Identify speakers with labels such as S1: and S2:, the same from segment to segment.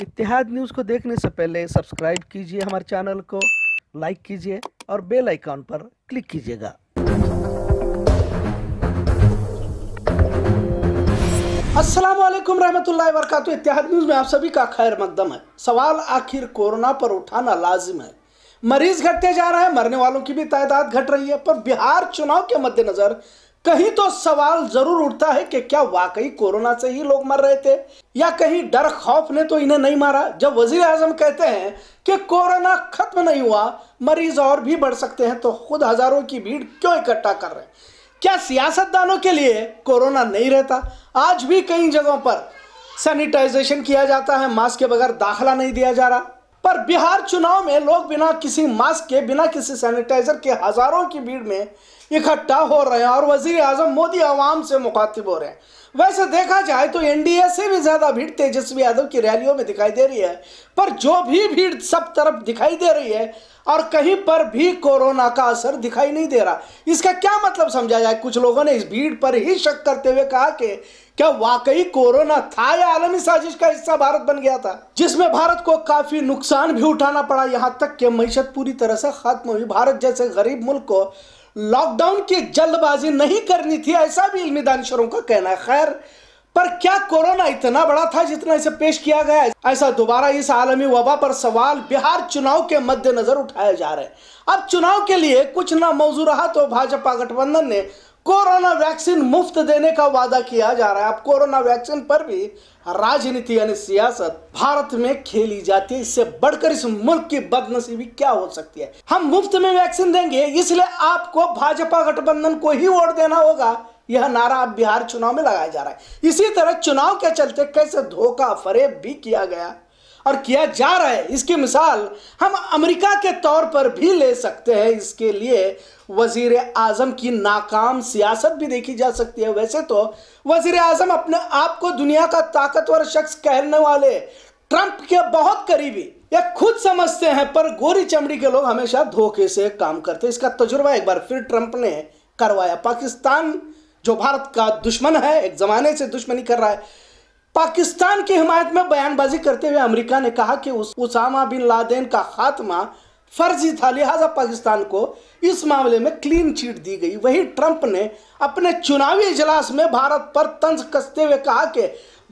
S1: इतिहाद news को देखने से पहले सब्सक्राइब कीजिए हमारे चैनल को लाइक कीजिए और बेल आइकॉन पर क्लिक कीजिएगा अस्सलाम वालेकुम रहमतुल्लाहि वरकत इतिहाद न्यूज़ में आप सभी का खैर मकदम है सवाल आखिर कोरोना पर उठाना लाजिम है मरीज घटते जा रहे हैं मरने वालों की भी तादाद घट रही है पर बिहार चुनाव के मद्देनज़र कहीं तो सवाल जरूर उठता है कि क्या वाकई कोरोना से ही लोग मर रहे थे या कहीं डर खौफ ने तो इन्हें नहीं मारा जब वजीर आजम कहते हैं कि कोरोना खत्म नहीं हुआ मरीज और भी बढ़ सकते हैं तो खुद हजारों की भीड़ क्यों इकट्ठा कर रहे हैं क्या सियासतदानों के लिए कोरोना नहीं रहता आज भी कई जगहों पर सैनिटाइजेशन किया जाता है मास्क के बगैर दाखिला नहीं दिया जा रहा पर बिहार चुनाव में लोग बिना किसी मास्क के बिना किसी सैनिटाइजर के हजारों की भीड़ में इकट्ठा हो रहे हैं और वजीर आजम मोदी आवाम से मुखातिब हो रहे हैं वैसे देखा जाए तो एनडीए से भी ज्यादा भीड़ तेजस्वी यादव की रैलियों में दिखाई दे रही है पर जो भी भीड़ सब तरफ दिखाई दे रही है और कहीं पर भी कोरोना का असर दिखाई नहीं दे रहा इसका क्या मतलब समझा जाए कुछ लोगों ने इस भीड़ पर ही शक करते हुए कहा कि क्या वाकई कोरोना था या आलमी साजिश का हिस्सा भारत बन गया था जिसमें भारत को काफी नुकसान भी उठाना पड़ा यहाँ तक कि मीशत पूरी तरह से खत्म हुई भारत जैसे गरीब मुल्क को लॉकडाउन की जल्दबाजी नहीं करनी थी ऐसा भी इल्मी दानशरों का कहना है खैर पर क्या कोरोना इतना बड़ा था जितना इसे पेश किया गया है ऐसा दोबारा इस आलमी वबा पर सवाल बिहार चुनाव के मद्देनजर उठाए जा रहे हैं अब चुनाव के लिए कुछ ना मौजू रहा तो भाजपा गठबंधन ने कोरोना वैक्सीन मुफ्त देने का वादा किया जा रहा है अब कोरोना वैक्सीन पर भी राजनीति यानी सियासत भारत में खेली जाती है इससे बढ़कर इस मुल्क की बदनसीबी क्या हो सकती है हम मुफ्त में वैक्सीन देंगे इसलिए आपको भाजपा गठबंधन को ही वोट देना होगा यह नारा अब बिहार चुनाव में लगाया जा रहा है इसी तरह चुनाव के चलते कैसे धोखा फरेब भी किया गया और किया जा रहा है इसकी मिसाल हम अमेरिका के तौर पर भी ले सकते हैं इसके लिए वजीर आजम की नाकाम सियासत भी देखी जा सकती है वैसे तो वजीर आजम अपने आप को दुनिया का ताकतवर शख्स कहने वाले ट्रंप के बहुत करीबी या खुद समझते हैं पर गोरी चमड़ी के लोग हमेशा धोखे से काम करते इसका तजुर्बा एक बार फिर ट्रंप ने करवाया पाकिस्तान जो भारत का दुश्मन है एक ज़माने से दुश्मनी कर रहा है पाकिस्तान की हिमायत में बयानबाजी करते हुए अमेरिका ने कहा कि उस उसामा बिन लादेन का खात्मा फर्जी था लिहाजा पाकिस्तान को इस मामले में क्लीन चीट दी गई वही ट्रंप ने अपने चुनावी इजलास में भारत पर तंज कसते हुए कहा कि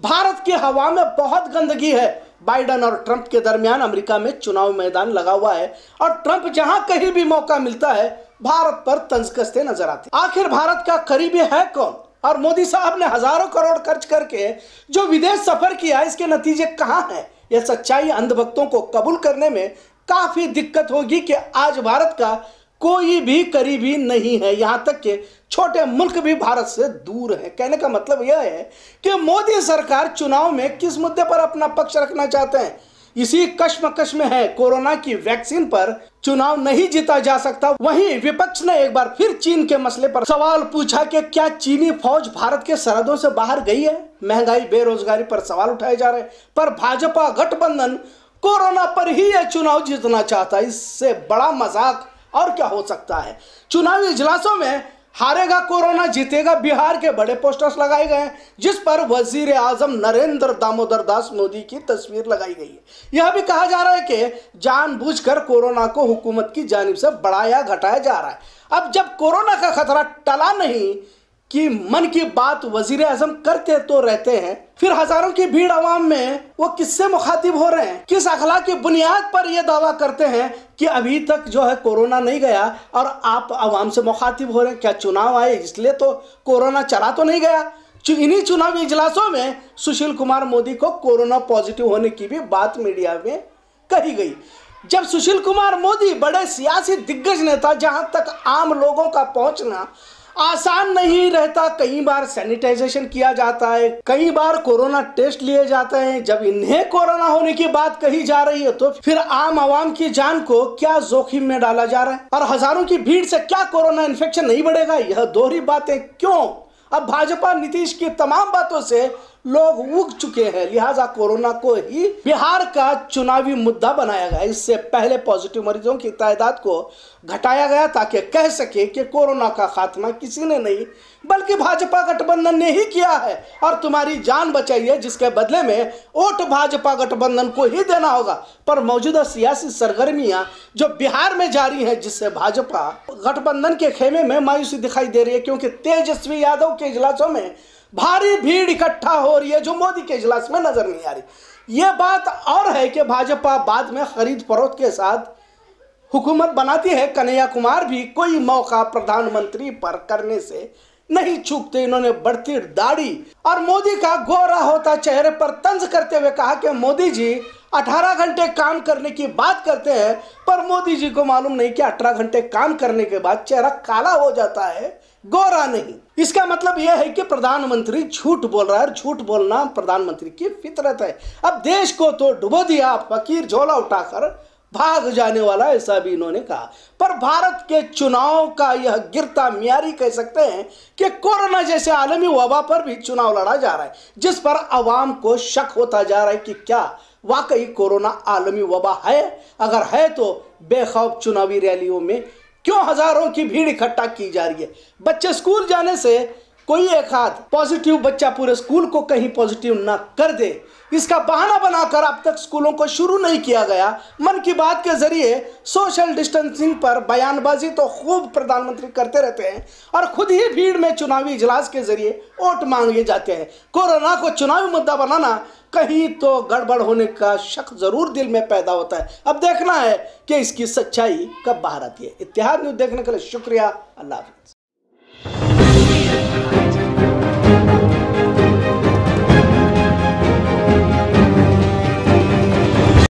S1: भारत की हवा में बहुत गंदगी है बाइडन और ट्रंप के दरमियान अमेरिका में चुनाव मैदान लगा हुआ है और ट्रंप जहां कहीं भी मौका मिलता है भारत पर तंज कसते नजर आते आखिर भारत का करीबी है कौन और मोदी साहब ने हजारों करोड़ खर्च करके जो विदेश सफर किया इसके नतीजे कहाँ हैं यह सच्चाई अंधभक्तों को कबूल करने में काफी दिक्कत होगी कि आज भारत का कोई भी करीबी नहीं है यहां तक के छोटे मुल्क भी भारत से दूर है कहने का मतलब यह है कि मोदी सरकार चुनाव में किस मुद्दे पर अपना पक्ष रखना चाहते हैं इसी कश्मकश में है कोरोना की वैक्सीन पर चुनाव नहीं जीता जा सकता वहीं विपक्ष ने एक बार फिर चीन के मसले पर सवाल पूछा कि क्या चीनी फौज भारत के सरहदों से बाहर गई है महंगाई बेरोजगारी पर सवाल उठाए जा रहे पर भाजपा गठबंधन कोरोना पर ही यह चुनाव जीतना चाहता है इससे बड़ा मजाक और क्या हो सकता है चुनावी इजलासों में हारेगा कोरोना जीतेगा बिहार के बड़े पोस्टर्स लगाए गए हैं जिस पर वजीर आजम नरेंद्र दामोदर दास मोदी की तस्वीर लगाई गई है यह भी कहा जा रहा है कि जानबूझकर कोरोना को हुकूमत की जानब से बढ़ाया घटाया जा रहा है अब जब कोरोना का खतरा टला नहीं कि मन की बात वजीर आजम करते तो रहते हैं फिर हजारों की भीड़ आवाम में वो किससे मुखातिब हो रहे हैं किस अखला की बुनियाद पर यह दावा करते हैं कि अभी तक जो है कोरोना नहीं गया और आप आवाम से मुखातिब हो रहे हैं क्या चुनाव आए इसलिए तो कोरोना चला तो नहीं गया इन्हीं चुनावी इजलासों में सुशील कुमार मोदी को कोरोना पॉजिटिव होने की भी बात मीडिया में कही गई जब सुशील कुमार मोदी बड़े सियासी दिग्गज नेता जहां तक आम लोगों का पहुंचना आसान नहीं रहता कई बार सैनिटाइजेशन किया जाता है कई बार कोरोना टेस्ट लिए जाते हैं जब इन्हें कोरोना होने की बात कही जा रही है तो फिर आम आवाम की जान को क्या जोखिम में डाला जा रहा है और हजारों की भीड़ से क्या कोरोना इन्फेक्शन नहीं बढ़ेगा यह दोहरी बातें क्यों अब भाजपा नीतीश की तमाम बातों से लोग उग चुके हैं लिहाजा कोरोना को ही बिहार का चुनावी मुद्दा बनाया गया इससे पहले पॉजिटिव मरीजों की तादाद को घटाया गया ताकि कह सके कि कोरोना का खात्मा किसी ने नहीं बल्कि भाजपा गठबंधन ने ही किया है और तुम्हारी जान बचाई है जिसके बदले में वोट भाजपा गठबंधन को ही देना होगा पर मौजूदा सियासी सरगर्मियां जो बिहार में जारी हैं जिससे भाजपा गठबंधन के खेमे में मायूसी दिखाई दे रही है क्योंकि तेजस्वी यादव के इजलासों में भारी भीड़ इकट्ठा हो रही है जो मोदी के इजलास में नजर नहीं आ रही ये बात और है कि भाजपा बाद में खरीद फरोख्त के साथ हुकूमत बनाती है कन्हैया कुमार भी कोई मौका प्रधानमंत्री पर करने से नहीं चूकते इन्होंने बढ़ती दाढ़ी और मोदी का गोरा होता चेहरे पर तंज करते हुए कहा कि मोदी जी 18 घंटे काम करने की बात करते हैं पर मोदी जी को मालूम नहीं कि 18 घंटे काम करने के बाद चेहरा काला हो जाता है गोरा नहीं इसका मतलब यह है कि प्रधानमंत्री झूठ बोल रहा है झूठ बोलना प्रधानमंत्री की फितरत है अब देश को तो डुबो दिया फकीर झोला उठाकर भाग जाने वाला ऐसा भी इन्होंने कहा पर भारत के चुनाव का यह गिरता मियारी कह सकते हैं कि कोरोना जैसे आलमी वबा पर भी चुनाव लड़ा जा रहा है जिस पर आवाम को शक होता जा रहा है कि क्या वाकई कोरोना आलमी वबा है अगर है तो बेखौफ चुनावी रैलियों में क्यों हजारों की भीड़ इकट्ठा की जा रही है बच्चे स्कूल जाने से कोई एक हाथ पॉजिटिव बच्चा पूरे स्कूल को कहीं पॉजिटिव ना कर दे इसका बहाना बनाकर अब तक स्कूलों को शुरू नहीं किया गया मन की बात के जरिए सोशल डिस्टेंसिंग पर बयानबाजी तो खूब प्रधानमंत्री करते रहते हैं और खुद ही भीड़ में चुनावी इजलास के जरिए वोट मांगे जाते हैं कोरोना को चुनावी मुद्दा बनाना कहीं तो गड़बड़ होने का शक जरूर दिल में पैदा होता है अब देखना है कि इसकी सच्चाई कब बाहर आती है इतिहाद न्यूज देखने के लिए शुक्रिया अल्लाह हाफिज़